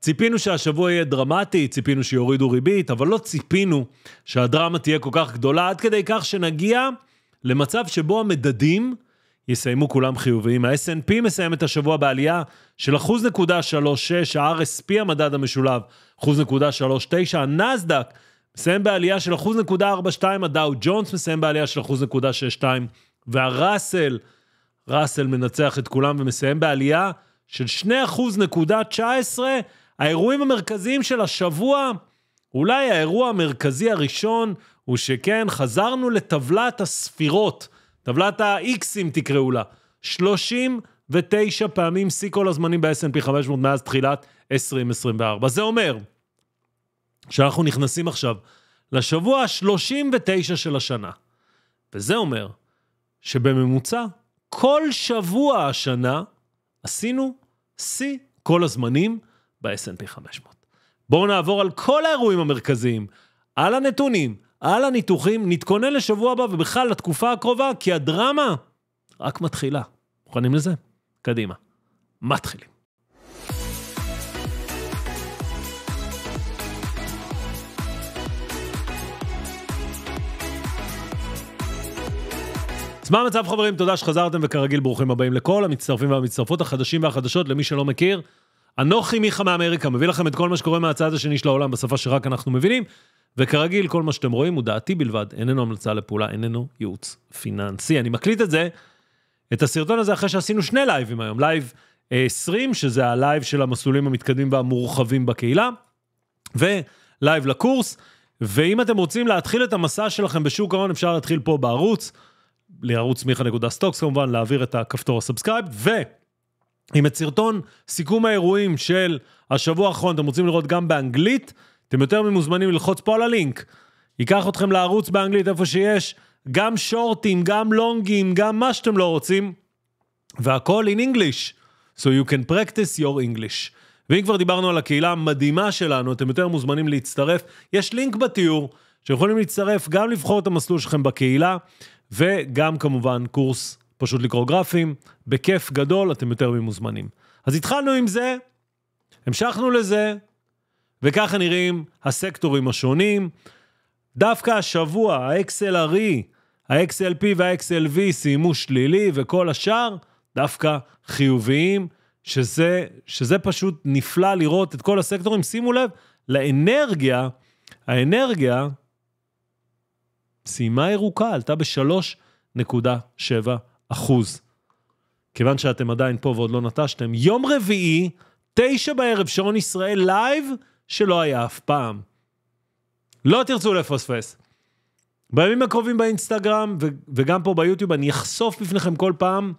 ציפינו שהשבוע יהיה דרמטי, ציפינו שיורידו ריבית, אבל לא ציפינו שהדרמה תהיה כל כך גדולה, עד כדי כך שנגיע למצב שבו המדדים יסיימו כולם חיוביים. ה snp מסיים את השבוע בעלייה של 1.36, ה-RSP המדד המשולב, 1.39, הנסדק מסיים בעלייה של 1.42, הדאו ג'ונס מסיים בעלייה של 1.62, והראסל, ראסל מנצח את כולם ומסיים בעלייה של 2.19, האירועים המרכזיים של השבוע, אולי האירוע המרכזי הראשון הוא שכן, חזרנו לטבלת הספירות, טבלת האיקסים תקראו לה, 39 פעמים שיא כל הזמנים ב-S&P 500 מאז תחילת 2024. זה אומר שאנחנו נכנסים עכשיו לשבוע ה-39 של השנה, וזה אומר שבממוצע כל שבוע השנה עשינו שיא כל הזמנים ב-S&P 500. בואו נעבור על כל האירועים המרכזיים, על הנתונים, על הניתוחים, נתכונן לשבוע הבא ובכלל לתקופה הקרובה, כי הדרמה רק מתחילה. מוכנים לזה? קדימה. מתחילים. אז מה המצב חברים? תודה שחזרתם וכרגיל ברוכים הבאים לכל המצטרפים והמצטרפות החדשים והחדשות למי שלא מכיר. אנוכי מיכה מאמריקה, מביא לכם את כל מה שקורה מהצד השני של העולם בשפה שרק אנחנו מבינים, וכרגיל, כל מה שאתם רואים הוא דעתי בלבד, איננו המלצה לפעולה, איננו ייעוץ פיננסי. אני מקליט את זה, את הסרטון הזה, אחרי שעשינו שני לייבים היום, לייב 20, אה, שזה הלייב של המסלולים המתקדמים והמורחבים בקהילה, ולייב לקורס, ואם אתם רוצים להתחיל את המסע שלכם בשוק ההון, אפשר להתחיל פה בערוץ, לערוץ מיכה נקודה סטוקס כמובן, להעביר את הכפתור הסאבסקרייב, ו... עם את סרטון סיכום האירועים של השבוע האחרון, אתם רוצים לראות גם באנגלית, אתם יותר ממוזמנים ללחוץ פה על הלינק. ייקח אתכם לערוץ באנגלית איפה שיש, גם שורטים, גם לונגים, גם מה שאתם לא רוצים, והכל in English, so you can practice your English. ואם כבר דיברנו על הקהילה המדהימה שלנו, אתם יותר מוזמנים להצטרף. יש לינק בתיאור, שיכולים להצטרף, גם לבחור את המסלול שלכם בקהילה, וגם כמובן קורס פשוט לקרוא גרפים, בכיף גדול, אתם יותר ממוזמנים. אז התחלנו עם זה, המשכנו לזה, וככה נראים הסקטורים השונים. דווקא השבוע ה-XLRE, ה-XLP וה-XLV סיימו שלילי, וכל השאר דווקא חיוביים, שזה, שזה פשוט נפלא לראות את כל הסקטורים. שימו לב, לאנרגיה, האנרגיה סיימה ירוקה, עלתה ב-3.7 אחוז. כיוון שאתם עדיין פה ועוד לא נטשתם, יום רביעי, תשע בערב, שעון ישראל לייב, שלא היה אף פעם. לא תרצו לפוספס. בימים הקרובים באינסטגרם ו- וגם פה ביוטיוב, אני אחשוף בפניכם כל פעם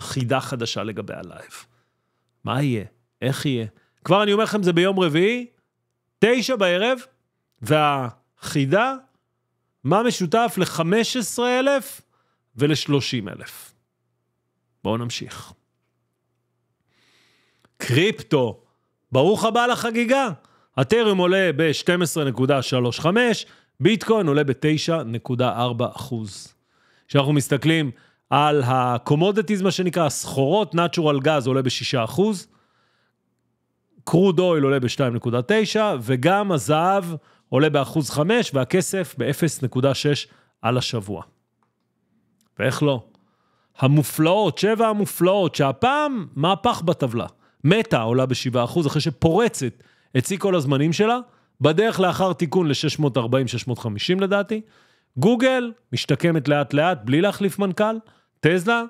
חידה חדשה לגבי הלייב. מה יהיה? איך יהיה? כבר אני אומר לכם, זה ביום רביעי, תשע בערב, והחידה, מה משותף ל-15,000 ול 30000 בואו נמשיך. קריפטו, ברוך הבא לחגיגה. הטרם עולה ב-12.35, ביטקוין עולה ב-9.4 כשאנחנו מסתכלים על הקומודטיז, מה שנקרא, הסחורות, Natural Gas עולה ב-6 קרוד אויל עולה ב-2.9, וגם הזהב עולה ב-1.5%, והכסף ב-0.6 על השבוע. ואיך לא? המופלאות, שבע המופלאות, שהפעם מהפך בטבלה. מטה עולה ב-7% אחרי שפורצת את שיא כל הזמנים שלה, בדרך לאחר תיקון ל-640-650 לדעתי. גוגל משתקמת לאט-לאט בלי להחליף מנכ"ל, טזלה,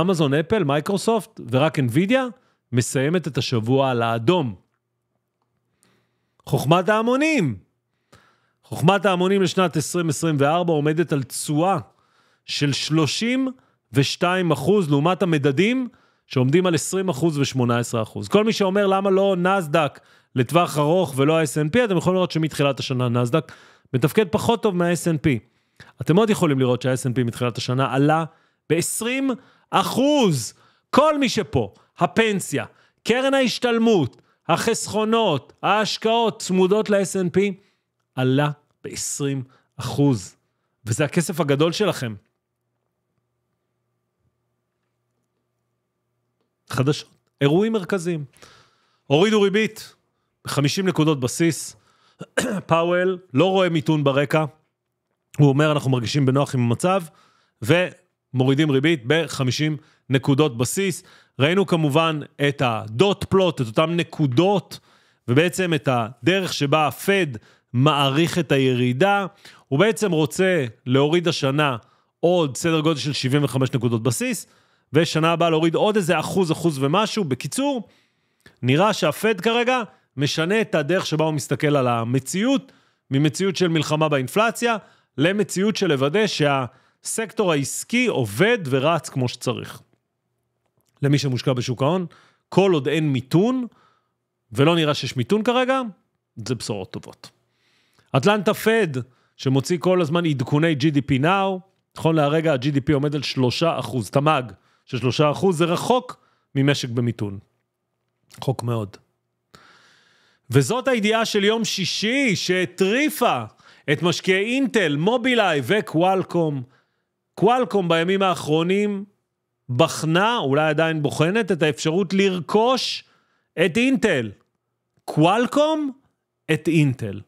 אמזון, אפל, מייקרוסופט ורק אינווידיה מסיימת את השבוע על האדום. חוכמת ההמונים! חוכמת ההמונים לשנת 2024 עומדת על תשואה של 32 לעומת המדדים שעומדים על 20 ו-18 כל מי שאומר למה לא נסדק לטווח ארוך ולא ה snp אתם יכולים לראות שמתחילת השנה נסדק מתפקד פחות טוב מה snp אתם עוד יכולים לראות שה snp מתחילת השנה עלה ב-20 כל מי שפה, הפנסיה, קרן ההשתלמות, החסכונות, ההשקעות צמודות ל snp עלה ב-20 אחוז. וזה הכסף הגדול שלכם. חדשות, אירועים מרכזיים. הורידו ריבית, 50 נקודות בסיס, פאוול לא רואה מיתון ברקע, הוא אומר אנחנו מרגישים בנוח עם המצב, ומורידים ריבית ב-50 נקודות בסיס. ראינו כמובן את הדוט פלוט, את אותן נקודות, ובעצם את הדרך שבה הפד מעריך את הירידה, הוא בעצם רוצה להוריד השנה עוד סדר גודל של 75 נקודות בסיס, ושנה הבאה להוריד עוד איזה אחוז, אחוז ומשהו. בקיצור, נראה שהפד כרגע משנה את הדרך שבה הוא מסתכל על המציאות, ממציאות של מלחמה באינפלציה, למציאות של לוודא שהסקטור העסקי עובד ורץ כמו שצריך. למי שמושקע בשוק ההון, כל עוד אין מיתון, ולא נראה שיש מיתון כרגע, זה בשורות טובות. אטלנטה פד, שמוציא כל הזמן עדכוני GDP Now, נכון להרגע ה-GDP עומד על 3 אחוז, תמ"ג, ששלושה אחוז זה רחוק ממשק במיתון. רחוק מאוד. וזאת הידיעה של יום שישי שהטריפה את משקיעי אינטל, מובילאיי וקוואלקום. קוואלקום בימים האחרונים בחנה, אולי עדיין בוחנת, את האפשרות לרכוש את אינטל. קוואלקום את אינטל.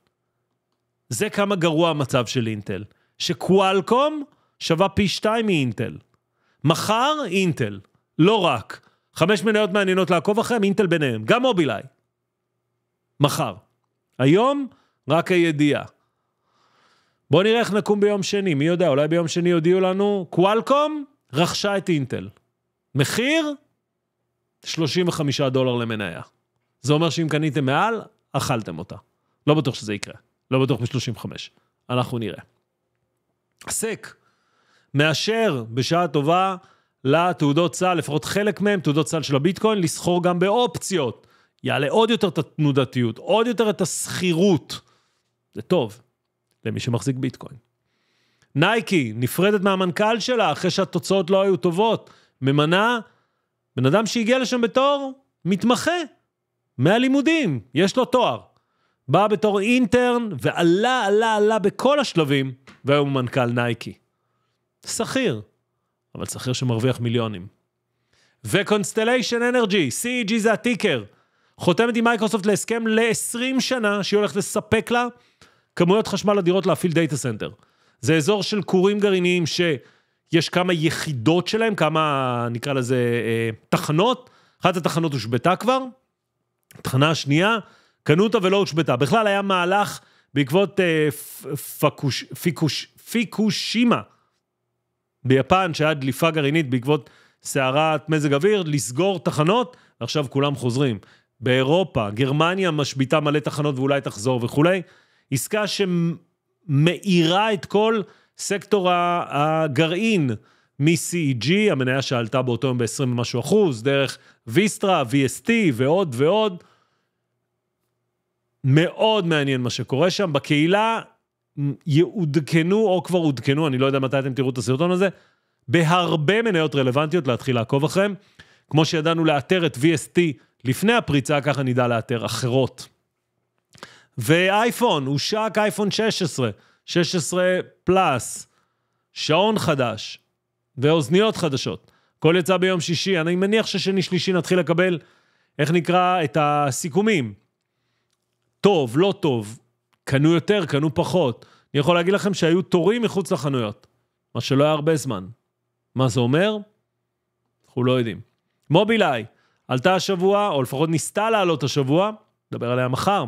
זה כמה גרוע המצב של אינטל. שקוואלקום שווה פי שתיים מאינטל. מחר אינטל, לא רק. חמש מניות מעניינות לעקוב אחריהם, אינטל ביניהם, גם מובילאיי. מחר. היום, רק הידיעה. בואו נראה איך נקום ביום שני, מי יודע, אולי ביום שני יודיעו לנו, קוואלקום רכשה את אינטל. מחיר? 35 דולר למניה. זה אומר שאם קניתם מעל, אכלתם אותה. לא בטוח שזה יקרה. לא בטוח ב-35. אנחנו נראה. סק. מאשר בשעה טובה לתעודות סל, לפחות חלק מהם, תעודות סל של הביטקוין, לסחור גם באופציות. יעלה עוד יותר את התנודתיות, עוד יותר את השכירות. זה טוב למי שמחזיק ביטקוין. נייקי נפרדת מהמנכ"ל שלה אחרי שהתוצאות לא היו טובות, ממנה בן אדם שהגיע לשם בתור מתמחה מהלימודים, יש לו תואר. בא בתור אינטרן ועלה, עלה, עלה בכל השלבים, והיום הוא מנכ"ל נייקי. שכיר, אבל שכיר שמרוויח מיליונים. וקונסטליישן אנרג'י, CEG זה הטיקר, חותמת עם מייקרוסופט להסכם ל-20 שנה, שהיא הולכת לספק לה כמויות חשמל אדירות להפעיל דאטה סנטר. זה אזור של כורים גרעיניים שיש כמה יחידות שלהם, כמה נקרא לזה אה, תחנות, אחת התחנות הושבתה כבר, התחנה השנייה, קנו אותה ולא הושבתה. בכלל היה מהלך בעקבות אה, פקוש, פיקוש, פיקושימה, ביפן, שהיה דליפה גרעינית בעקבות סערת מזג אוויר, לסגור תחנות, ועכשיו כולם חוזרים. באירופה, גרמניה משביתה מלא תחנות ואולי תחזור וכולי. עסקה שמאירה את כל סקטור הגרעין מ-CEG, המניה שעלתה באותו יום ב-20 ומשהו אחוז, דרך ויסטרה, VST ועוד ועוד. מאוד מעניין מה שקורה שם. בקהילה יעודכנו, או כבר עודכנו, אני לא יודע מתי אתם תראו את הסרטון הזה, בהרבה מניות רלוונטיות להתחיל לעקוב אחריהם. כמו שידענו לאתר את VST לפני הפריצה, ככה נדע לאתר אחרות. ואייפון, הושק אייפון 16, 16 פלאס, שעון חדש ואוזניות חדשות. הכל יצא ביום שישי, אני מניח ששני-שלישי נתחיל לקבל, איך נקרא, את הסיכומים. טוב, לא טוב, קנו יותר, קנו פחות. אני יכול להגיד לכם שהיו תורים מחוץ לחנויות, מה שלא היה הרבה זמן. מה זה אומר? אנחנו לא יודעים. מובילאיי עלתה השבוע, או לפחות ניסתה לעלות השבוע, נדבר עליה מחר,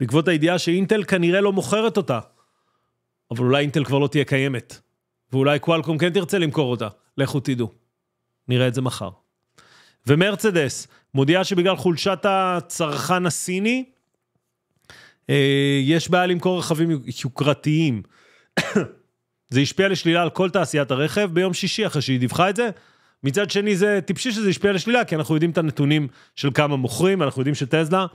בעקבות הידיעה שאינטל כנראה לא מוכרת אותה, אבל אולי אינטל כבר לא תהיה קיימת, ואולי קוואלקום כן תרצה למכור אותה, לכו תדעו. נראה את זה מחר. ומרצדס מודיעה שבגלל חולשת הצרכן הסיני, אה, יש בעיה למכור רכבים יוקרתיים. זה השפיע לשלילה על כל תעשיית הרכב ביום שישי אחרי שהיא דיווחה את זה. מצד שני זה טיפשי שזה השפיע לשלילה, כי אנחנו יודעים את הנתונים של כמה מוכרים, אנחנו יודעים שטזלה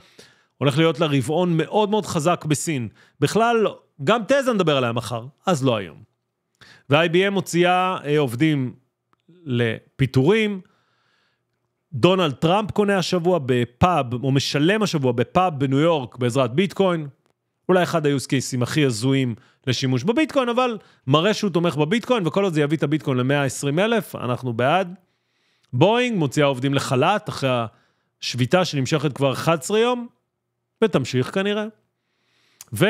הולך להיות לה רבעון מאוד מאוד חזק בסין. בכלל, גם טזלה נדבר עליה מחר, אז לא היום. ו-IBM הוציאה אה, עובדים לפיטורים, דונלד טראמפ קונה השבוע בפאב, או משלם השבוע בפאב בניו יורק בעזרת ביטקוין. אולי אחד היוס קייסים הכי הזויים לשימוש בביטקוין, אבל מראה שהוא תומך בביטקוין, וכל עוד זה יביא את הביטקוין ל-120 אלף, אנחנו בעד. בואינג מוציאה עובדים לחל"ת אחרי השביתה שנמשכת כבר 11 יום, ותמשיך כנראה. ו...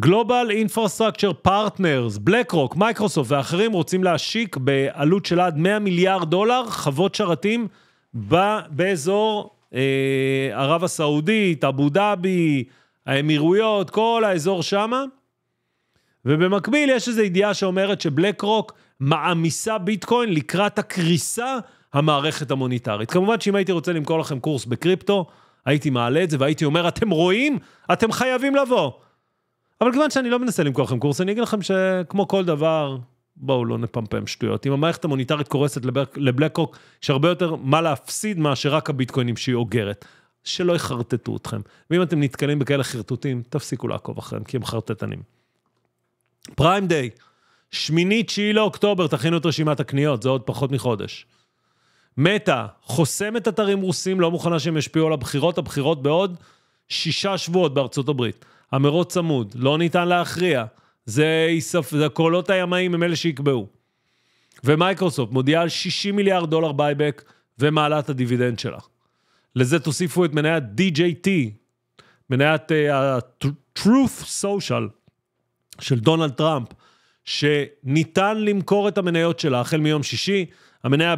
גלובל אינפרסטרקצ'ר פרטנרס, בלק רוק, מייקרוסופט ואחרים רוצים להשיק בעלות של עד 100 מיליארד דולר חוות שרתים באזור אה, ערב הסעודית, אבו דאבי, האמירויות, כל האזור שמה. ובמקביל יש איזו ידיעה שאומרת שבלק רוק מעמיסה ביטקוין לקראת הקריסה המערכת המוניטרית. כמובן שאם הייתי רוצה למכור לכם קורס בקריפטו, הייתי מעלה את זה והייתי אומר, אתם רואים? אתם חייבים לבוא. אבל כיוון שאני לא מנסה למכור לכם קורס, אני אגיד לכם שכמו כל דבר, בואו לא נפמפם שטויות. אם המערכת המוניטרית קורסת לבלקרוק, יש הרבה יותר מה להפסיד מאשר רק הביטקוינים שהיא אוגרת. שלא יחרטטו אתכם. ואם אתם נתקלים בכאלה חרטוטים, תפסיקו לעקוב אחריהם, כי הם חרטטנים. פריים דיי, שמיני תשיעי לאוקטובר, תכינו את רשימת הקניות, זה עוד פחות מחודש. מטא, חוסמת אתרים רוסים, לא מוכנה שהם ישפיעו על הבחירות, הבחירות בעוד שישה שבועות בארצות הברית. המרוץ צמוד, לא ניתן להכריע. זה, יספ... הקולות הימאים הם אלה שיקבעו. ומייקרוסופט מודיעה על 60 מיליארד דולר בייבק ומעלה את הדיבידנד שלה. לזה תוסיפו את מניית DJT, מניית אה, ה-Truth uh, Social של דונלד טראמפ, שניתן למכור את המניות שלה החל מיום שישי, המניה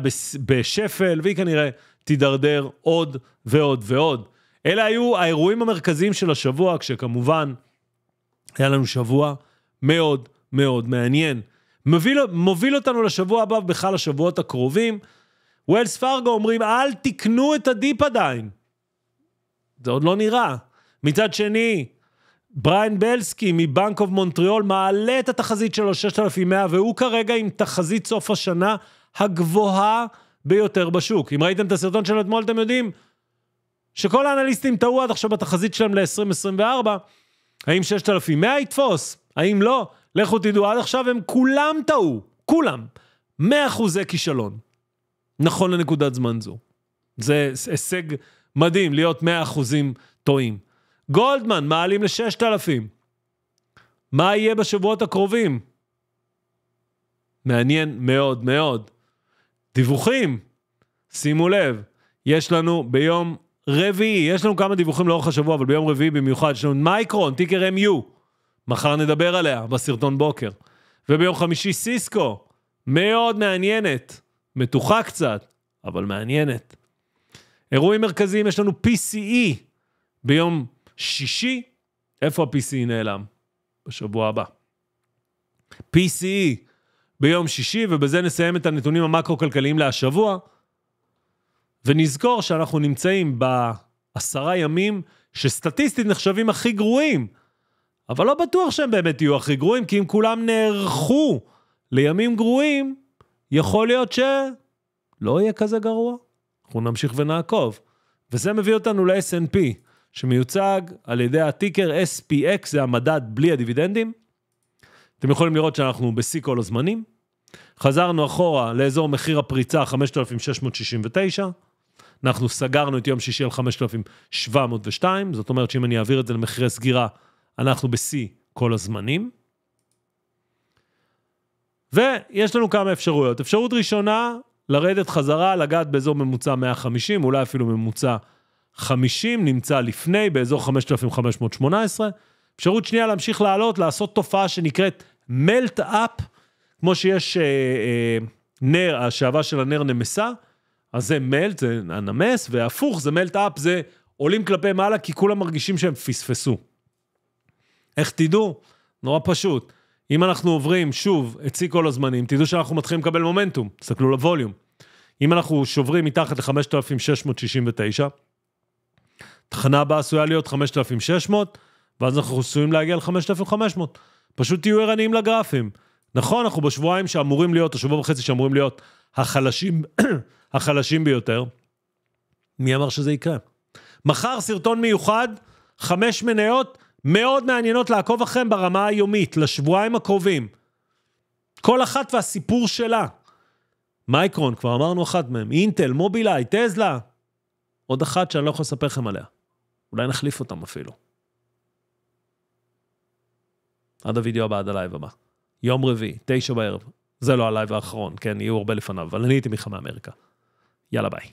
בשפל, והיא כנראה תידרדר עוד ועוד ועוד. אלה היו האירועים המרכזיים של השבוע, כשכמובן היה לנו שבוע מאוד מאוד מעניין. מוביל, מוביל אותנו לשבוע הבא ובכלל לשבועות הקרובים. ווילס פארגו אומרים, אל תקנו את הדיפ עדיין. זה עוד לא נראה. מצד שני, בריין בלסקי מבנק אוף מונטריאול מעלה את התחזית שלו 6,100, והוא כרגע עם תחזית סוף השנה הגבוהה ביותר בשוק. אם ראיתם את הסרטון שלו אתמול, אתם יודעים, שכל האנליסטים טעו עד עכשיו בתחזית שלהם ל-2024, האם 6,100 יתפוס? האם לא? לכו תדעו, עד עכשיו הם כולם טעו, כולם. 100% אחוזי כישלון. נכון לנקודת זמן זו. זה הישג מדהים, להיות 100% אחוזים טועים. גולדמן, מעלים ל-6,000. מה יהיה בשבועות הקרובים? מעניין מאוד מאוד. דיווחים, שימו לב, יש לנו ביום רביעי, יש לנו כמה דיווחים לאורך השבוע, אבל ביום רביעי במיוחד, יש לנו מייקרון, טיקר MU, מחר נדבר עליה בסרטון בוקר. וביום חמישי סיסקו, מאוד מעניינת, מתוחה קצת, אבל מעניינת. אירועים מרכזיים, יש לנו PCE ביום שישי, איפה ה-PCE נעלם? בשבוע הבא. PCE ביום שישי, ובזה נסיים את הנתונים המקרו-כלכליים להשבוע. ונזכור שאנחנו נמצאים בעשרה ימים שסטטיסטית נחשבים הכי גרועים, אבל לא בטוח שהם באמת יהיו הכי גרועים, כי אם כולם נערכו לימים גרועים, יכול להיות שלא יהיה כזה גרוע. אנחנו נמשיך ונעקוב. וזה מביא אותנו ל snp שמיוצג על ידי הטיקר SPX, זה המדד בלי הדיבידנדים. אתם יכולים לראות שאנחנו בשיא כל הזמנים. חזרנו אחורה לאזור מחיר הפריצה 5,669. אנחנו סגרנו את יום שישי על 5,702, זאת אומרת שאם אני אעביר את זה למחירי סגירה, אנחנו בשיא כל הזמנים. ויש לנו כמה אפשרויות. אפשרות ראשונה, לרדת חזרה, לגעת באזור ממוצע 150, אולי אפילו ממוצע 50, נמצא לפני, באזור 5,518. אפשרות שנייה, להמשיך לעלות, לעשות תופעה שנקראת מלט-אפ, כמו שיש אה, אה, נר, השעבה של הנר נמסה, אז זה מלט, זה הנמס, והפוך, זה מלט אפ, זה עולים כלפי מעלה כי כולם מרגישים שהם פספסו. איך תדעו? נורא פשוט. אם אנחנו עוברים שוב את שיא כל הזמנים, תדעו שאנחנו מתחילים לקבל מומנטום, תסתכלו לווליום. אם אנחנו שוברים מתחת ל-5,669, התחנה הבאה עשויה להיות 5,600, ואז אנחנו עשויים להגיע ל-5,500. פשוט תהיו ערניים לגרפים. נכון, אנחנו בשבועיים שאמורים להיות, או שבוע וחצי שאמורים להיות החלשים, החלשים ביותר. מי אמר שזה יקרה? מחר סרטון מיוחד, חמש מניות מאוד מעניינות לעקוב אחריהן ברמה היומית, לשבועיים הקרובים. כל אחת והסיפור שלה. מייקרון, כבר אמרנו אחת מהן, אינטל, מובילאיי, טזלה. עוד אחת שאני לא יכול לספר לכם עליה. אולי נחליף אותם אפילו. עד הוידאו הבא, עד הלייב הבא. יום רביעי, תשע בערב. זה לא הלייב האחרון, כן, יהיו הרבה לפניו, אבל אני הייתי מלחמה אמריקה. יאללה ביי.